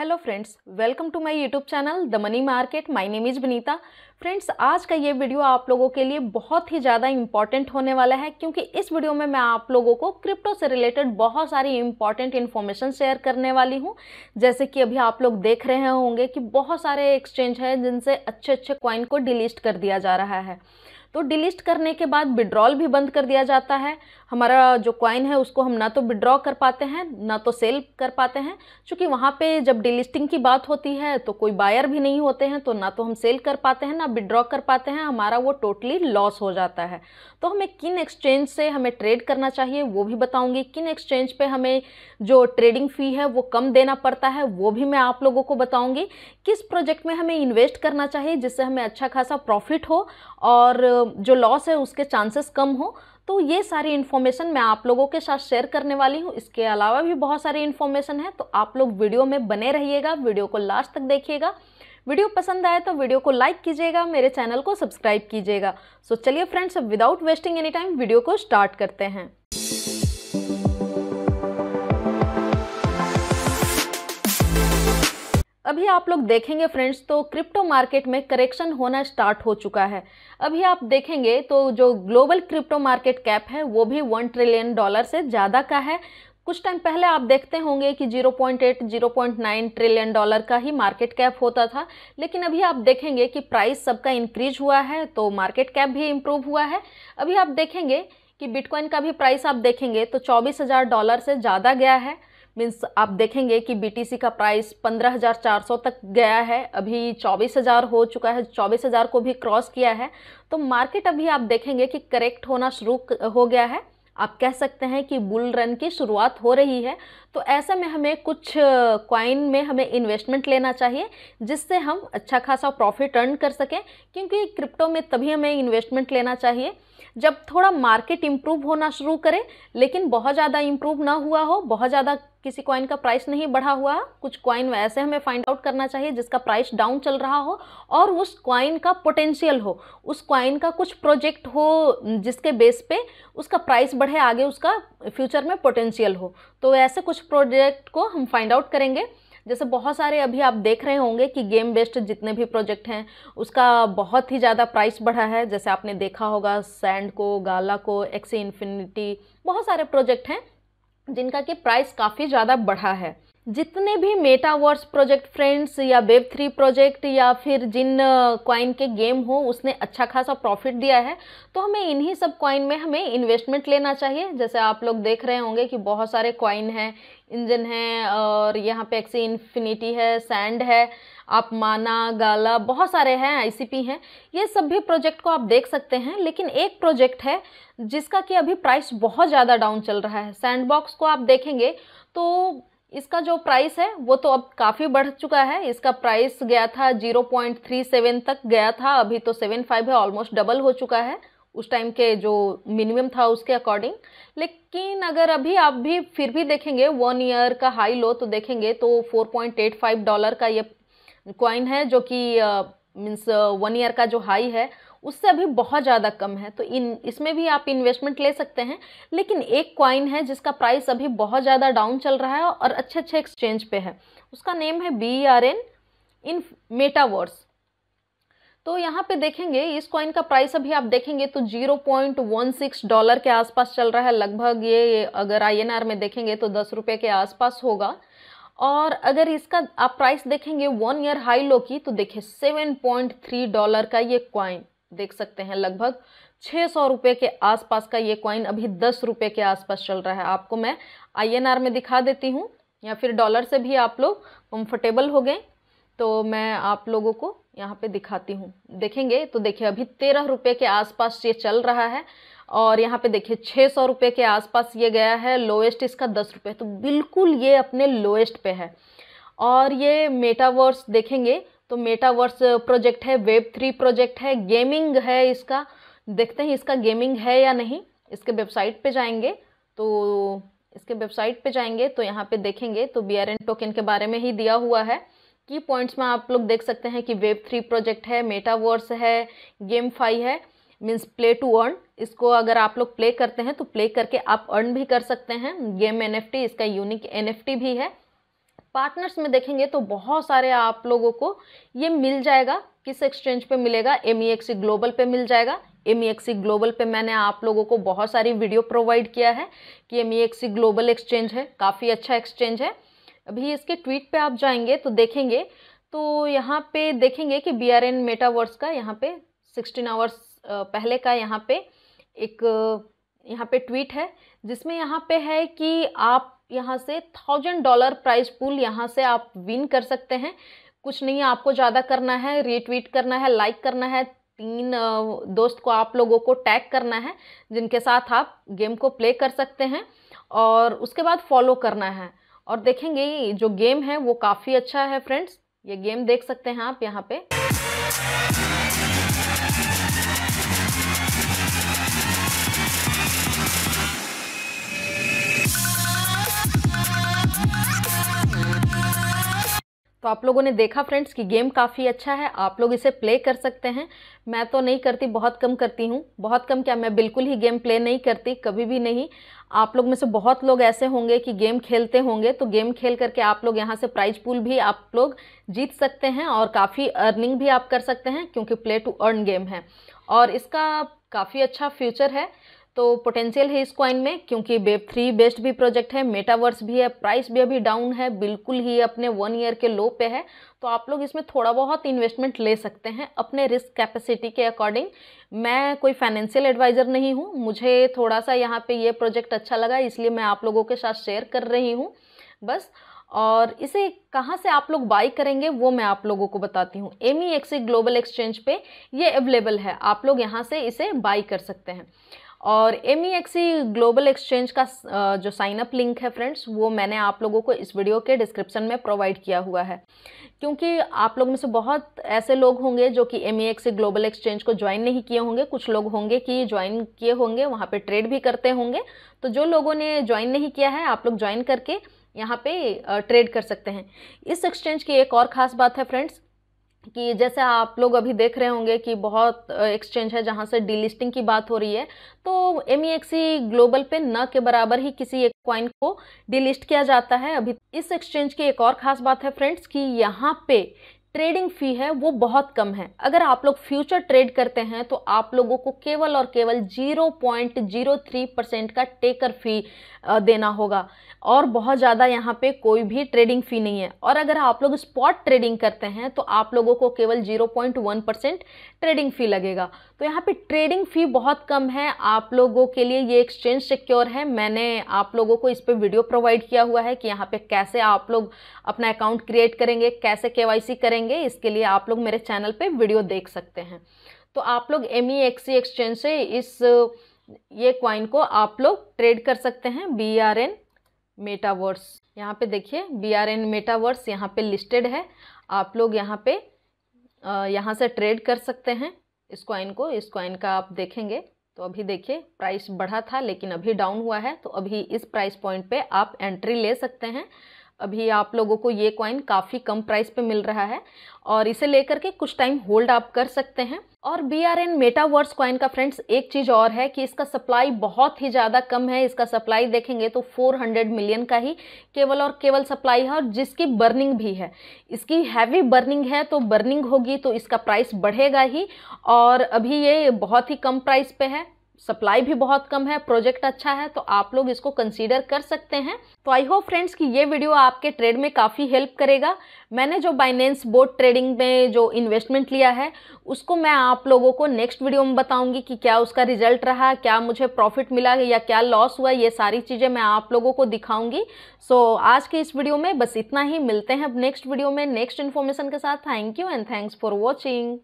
hello friends welcome to my YouTube channel the money market my name is Banita friends आज का ये video आप लोगों के लिए बहुत ही ज़्यादा इंपॉर्टेंट होने वाला है क्योंकि इस वीडियो में मैं आप लोगों को क्रिप्टो से रिलेटेड बहुत सारी इंपॉर्टेंट इन्फॉर्मेशन शेयर करने वाली हूँ जैसे कि अभी आप लोग देख रहे होंगे कि बहुत सारे एक्सचेंज हैं जिनसे अच्छे अच्छे क्वाइन को डिलीस्ट कर दिया जा रहा है तो डिलीस्ट करने के बाद विड्रॉल भी बंद कर दिया जाता है हमारा जो कॉइन है उसको हम ना तो विड्रॉ कर पाते हैं ना तो सेल कर पाते हैं चूँकि वहाँ पे जब डिलिस्टिंग की बात होती है तो कोई बायर भी नहीं होते हैं तो ना तो हम सेल कर पाते हैं ना विड्रॉ कर पाते हैं हमारा वो टोटली लॉस हो जाता है तो हमें किन एक्सचेंज से हमें ट्रेड करना चाहिए वो भी बताऊँगी किन एक्सचेंज पर हमें जो ट्रेडिंग फ़ी है वो कम देना पड़ता है वो भी मैं आप लोगों को बताऊँगी किस प्रोजेक्ट में हमें इन्वेस्ट करना चाहिए जिससे हमें अच्छा खासा प्रॉफिट हो और जो लॉस है उसके चांसेस कम हो तो ये सारी इन्फॉर्मेशन मैं आप लोगों के साथ शेयर करने वाली हूँ इसके अलावा भी बहुत सारी इन्फॉर्मेशन है तो आप लोग वीडियो में बने रहिएगा वीडियो को लास्ट तक देखिएगा वीडियो पसंद आए तो वीडियो को लाइक कीजिएगा मेरे चैनल को सब्सक्राइब कीजिएगा सो so, चलिए फ्रेंड्स अब without wasting any time video को स्टार्ट करते हैं अभी आप लोग देखेंगे फ्रेंड्स तो क्रिप्टो मार्केट में करेक्शन होना स्टार्ट हो चुका है अभी आप देखेंगे तो जो ग्लोबल क्रिप्टो मार्केट कैप है वो भी वन ट्रिलियन डॉलर से ज़्यादा का है कुछ टाइम पहले आप देखते होंगे कि 0.8, 0.9 ट्रिलियन डॉलर का ही मार्केट कैप होता था लेकिन अभी आप देखेंगे कि प्राइस सबका इंक्रीज हुआ है तो मार्केट कैप भी इम्प्रूव हुआ है अभी आप देखेंगे कि बिटकॉइन का भी प्राइस आप देखेंगे तो चौबीस हज़ार डॉलर से ज़्यादा गया है मीन्स आप देखेंगे कि बीटीसी का प्राइस 15,400 तक गया है अभी 24,000 हो चुका है 24,000 को भी क्रॉस किया है तो मार्केट अभी आप देखेंगे कि करेक्ट होना शुरू हो गया है आप कह सकते हैं कि बुल रन की शुरुआत हो रही है तो ऐसे में हमें कुछ क्वाइन में हमें इन्वेस्टमेंट लेना चाहिए जिससे हम अच्छा खासा प्रॉफिट अर्न कर सकें क्योंकि क्रिप्टो में तभी हमें इन्वेस्टमेंट लेना चाहिए जब थोड़ा मार्केट इम्प्रूव होना शुरू करे लेकिन बहुत ज़्यादा इम्प्रूव ना हुआ हो बहुत ज़्यादा किसी कॉइन का प्राइस नहीं बढ़ा हुआ कुछ कॉइन वैसे हमें फाइंड आउट करना चाहिए जिसका प्राइस डाउन चल रहा हो और उस कॉइन का पोटेंशियल हो उस कॉइन का कुछ प्रोजेक्ट हो जिसके बेस पे उसका प्राइस बढ़े आगे उसका फ्यूचर में पोटेंशियल हो तो ऐसे कुछ प्रोजेक्ट को हम फाइंड आउट करेंगे जैसे बहुत सारे अभी आप देख रहे होंगे कि गेम बेस्ड जितने भी प्रोजेक्ट हैं उसका बहुत ही ज़्यादा प्राइस बढ़ा है जैसे आपने देखा होगा सैंड को गाला को एक्सी इन्फिनिटी बहुत सारे प्रोजेक्ट हैं जिनका कि प्राइस काफ़ी ज़्यादा बढ़ा है जितने भी मेटावर्स प्रोजेक्ट फ्रेंड्स या वेब थ्री प्रोजेक्ट या फिर जिन कॉइन के गेम हो उसने अच्छा खासा प्रॉफिट दिया है तो हमें इन्हीं सब कॉइन में हमें इन्वेस्टमेंट लेना चाहिए जैसे आप लोग देख रहे होंगे कि बहुत सारे कॉइन हैं इंजन हैं और यहाँ पे एक्सी इन्फिनिटी है सैंड है आप माना गाला बहुत सारे हैं आईसीपी हैं ये सब भी प्रोजेक्ट को आप देख सकते हैं लेकिन एक प्रोजेक्ट है जिसका कि अभी प्राइस बहुत ज़्यादा डाउन चल रहा है सैंडबॉक्स को आप देखेंगे तो इसका जो प्राइस है वो तो अब काफ़ी बढ़ चुका है इसका प्राइस गया था 0.37 तक गया था अभी तो 7.5 है ऑलमोस्ट डबल हो चुका है उस टाइम के जो मिनिमम था उसके अकॉर्डिंग लेकिन अगर अभी आप भी फिर भी देखेंगे वन ईयर का हाई लो तो देखेंगे तो 4.85 डॉलर का ये क्वाइन है जो कि मीन्स वन ईयर का जो हाई है उससे अभी बहुत ज़्यादा कम है तो इन इसमें भी आप इन्वेस्टमेंट ले सकते हैं लेकिन एक क्वाइन है जिसका प्राइस अभी बहुत ज़्यादा डाउन चल रहा है और अच्छे अच्छे एक्सचेंज पे है उसका नेम है B R N in metaverse तो यहाँ पे देखेंगे इस क्वाइन का प्राइस अभी आप देखेंगे तो 0.16 डॉलर के आसपास चल रहा है लगभग ये अगर आई में देखेंगे तो दस रुपये के आसपास होगा और अगर इसका आप प्राइस देखेंगे वन ईयर हाई लो की तो देखिए सेवन पॉइंट थ्री डॉलर का ये क्वाइन देख सकते हैं लगभग छः सौ रुपये के आसपास का ये क्वाइन अभी दस रुपये के आसपास चल रहा है आपको मैं आईएनआर में दिखा देती हूँ या फिर डॉलर से भी आप लोग कम्फर्टेबल हो गए तो मैं आप लोगों को यहाँ पे दिखाती हूँ देखेंगे तो देखिए अभी तेरह रुपये के आसपास ये चल रहा है और यहाँ पे देखिए छः सौ रुपये के आसपास ये गया है लोएस्ट इसका दस रुपये तो बिल्कुल ये अपने लोएस्ट पे है और ये मेटावर्स देखेंगे तो मेटावर्स प्रोजेक्ट है वेब थ्री प्रोजेक्ट है गेमिंग है इसका देखते हैं इसका गेमिंग है या नहीं इसके वेबसाइट पे जाएंगे तो इसके वेबसाइट पर जाएंगे तो यहाँ पर देखेंगे तो बी टोकन के बारे में ही दिया हुआ है की पॉइंट्स में आप लोग देख सकते हैं कि वेब थ्री प्रोजेक्ट है मेटावर्स है गेम फाइव है मीन्स प्ले टू अर्न इसको अगर आप लोग प्ले करते हैं तो प्ले करके आप अर्न भी कर सकते हैं गेम एन इसका यूनिक एन भी है पार्टनर्स में देखेंगे तो बहुत सारे आप लोगों को ये मिल जाएगा किस एक्सचेंज पे मिलेगा एम ग्लोबल e e पे मिल जाएगा एम ग्लोबल e पे मैंने आप लोगों को बहुत सारी वीडियो प्रोवाइड किया है कि एम ग्लोबल एक्सचेंज है काफ़ी अच्छा एक्सचेंज है अभी इसके ट्वीट पे आप जाएंगे तो देखेंगे तो यहाँ पे देखेंगे कि बी आर एन मेटावर्स का यहाँ पे सिक्सटीन आवर्स पहले का यहाँ पे एक यहाँ पे ट्वीट है जिसमें यहाँ पे है कि आप यहाँ से थाउजेंड डॉलर प्राइज पूल यहाँ से आप विन कर सकते हैं कुछ नहीं आपको ज़्यादा करना है रीट्वीट करना है लाइक करना है तीन दोस्त को आप लोगों को टैग करना है जिनके साथ आप गेम को प्ले कर सकते हैं और उसके बाद फॉलो करना है और देखेंगे जो गेम है वो काफ़ी अच्छा है फ्रेंड्स ये गेम देख सकते हैं आप यहाँ पे आप लोगों ने देखा फ्रेंड्स कि गेम काफ़ी अच्छा है आप लोग इसे प्ले कर सकते हैं मैं तो नहीं करती बहुत कम करती हूँ बहुत कम क्या मैं बिल्कुल ही गेम प्ले नहीं करती कभी भी नहीं आप लोग में से बहुत लोग ऐसे होंगे कि गेम खेलते होंगे तो गेम खेल करके आप लोग यहाँ से प्राइज पूल भी आप लोग जीत सकते हैं और काफ़ी अर्निंग भी आप कर सकते हैं क्योंकि प्ले टू अर्न गेम है और इसका काफ़ी अच्छा फ्यूचर है तो पोटेंशियल है इस कॉइन में क्योंकि वेब थ्री बेस्ड भी प्रोजेक्ट है मेटावर्स भी है प्राइस भी अभी डाउन है बिल्कुल ही अपने वन ईयर के लो पे है तो आप लोग इसमें थोड़ा बहुत इन्वेस्टमेंट ले सकते हैं अपने रिस्क कैपेसिटी के अकॉर्डिंग मैं कोई फाइनेंशियल एडवाइज़र नहीं हूँ मुझे थोड़ा सा यहाँ पर ये प्रोजेक्ट अच्छा लगा इसलिए मैं आप लोगों के साथ शेयर कर रही हूँ बस और इसे कहाँ से आप लोग बाई करेंगे वो मैं आप लोगों को बताती हूँ एम ग्लोबल एक्सचेंज पे ये अवेलेबल है आप लोग यहाँ से इसे बाई कर सकते हैं और एम ग्लोबल एक्सचेंज का जो साइनअप लिंक है फ्रेंड्स वो मैंने आप लोगों को इस वीडियो के डिस्क्रिप्शन में प्रोवाइड किया हुआ है क्योंकि आप लोग में से बहुत ऐसे लोग होंगे जो कि एम ग्लोबल एक्सचेंज को ज्वाइन नहीं किए होंगे कुछ लोग होंगे कि ज्वाइन किए होंगे वहाँ पर ट्रेड भी करते होंगे तो जो लोगों ने ज्वाइन नहीं किया है आप लोग ज्वाइन करके यहाँ पे ट्रेड कर सकते हैं इस एक्सचेंज की एक और ख़ास बात है फ्रेंड्स कि जैसे आप लोग अभी देख रहे होंगे कि बहुत एक्सचेंज है जहाँ से डीलिस्टिंग की बात हो रही है तो एम ग्लोबल e e पे न के बराबर ही किसी एक क्वाइन को डीलिस्ट किया जाता है अभी इस एक्सचेंज की एक और ख़ास बात है फ्रेंड्स कि यहाँ पे ट्रेडिंग फ़ी है वो बहुत कम है अगर आप लोग फ्यूचर ट्रेड करते हैं तो आप लोगों को केवल और केवल 0.03 परसेंट का टेकर फ़ी देना होगा और बहुत ज़्यादा यहाँ पे कोई भी ट्रेडिंग फ़ी नहीं है और अगर आप लोग स्पॉट ट्रेडिंग करते हैं तो आप लोगों को केवल 0.1 परसेंट ट्रेडिंग फ़ी लगेगा तो यहाँ पे ट्रेडिंग फ़ी बहुत कम है आप लोगों के लिए ये एक्सचेंज सिक्योर है मैंने आप लोगों को इस पर वीडियो प्रोवाइड किया हुआ है कि यहाँ पे कैसे आप लोग अपना अकाउंट क्रिएट करेंगे कैसे के करेंगे इसके लिए आप लोग मेरे चैनल पे वीडियो देख सकते हैं तो आप लोग एम एक्सचेंज e e से इस ये क्वाइन को आप लोग ट्रेड कर सकते हैं बी आर एन मेटावर्स यहाँ पे देखिए बी आर एन मेटावर्स यहाँ पे लिस्टेड है आप लोग यहाँ पे यहाँ से ट्रेड कर सकते हैं इस क्वाइन को इस क्वाइन का आप देखेंगे तो अभी देखिए प्राइस बढ़ा था लेकिन अभी डाउन हुआ है तो अभी इस प्राइस पॉइंट पे आप एंट्री ले सकते हैं अभी आप लोगों को ये कॉइन काफ़ी कम प्राइस पे मिल रहा है और इसे लेकर के कुछ टाइम होल्ड आप कर सकते हैं और B R N metaverse coin का फ्रेंड्स एक चीज़ और है कि इसका सप्लाई बहुत ही ज़्यादा कम है इसका सप्लाई देखेंगे तो 400 मिलियन का ही केवल और केवल सप्लाई है और जिसकी बर्निंग भी है इसकी हैवी बर्निंग है तो बर्निंग होगी तो इसका प्राइस बढ़ेगा ही और अभी ये बहुत ही कम प्राइस पे है सप्लाई भी बहुत कम है प्रोजेक्ट अच्छा है तो आप लोग इसको कंसीडर कर सकते हैं तो आई होप फ्रेंड्स कि ये वीडियो आपके ट्रेड में काफ़ी हेल्प करेगा मैंने जो बाइनेंस बोर्ड ट्रेडिंग में जो इन्वेस्टमेंट लिया है उसको मैं आप लोगों को नेक्स्ट वीडियो में बताऊंगी कि क्या उसका रिजल्ट रहा क्या मुझे प्रॉफिट मिला या क्या लॉस हुआ ये सारी चीज़ें मैं आप लोगों को दिखाऊंगी सो so, आज के इस वीडियो में बस इतना ही मिलते हैं अब नेक्स्ट वीडियो में नेक्स्ट इन्फॉर्मेशन के साथ thank you and thanks for watching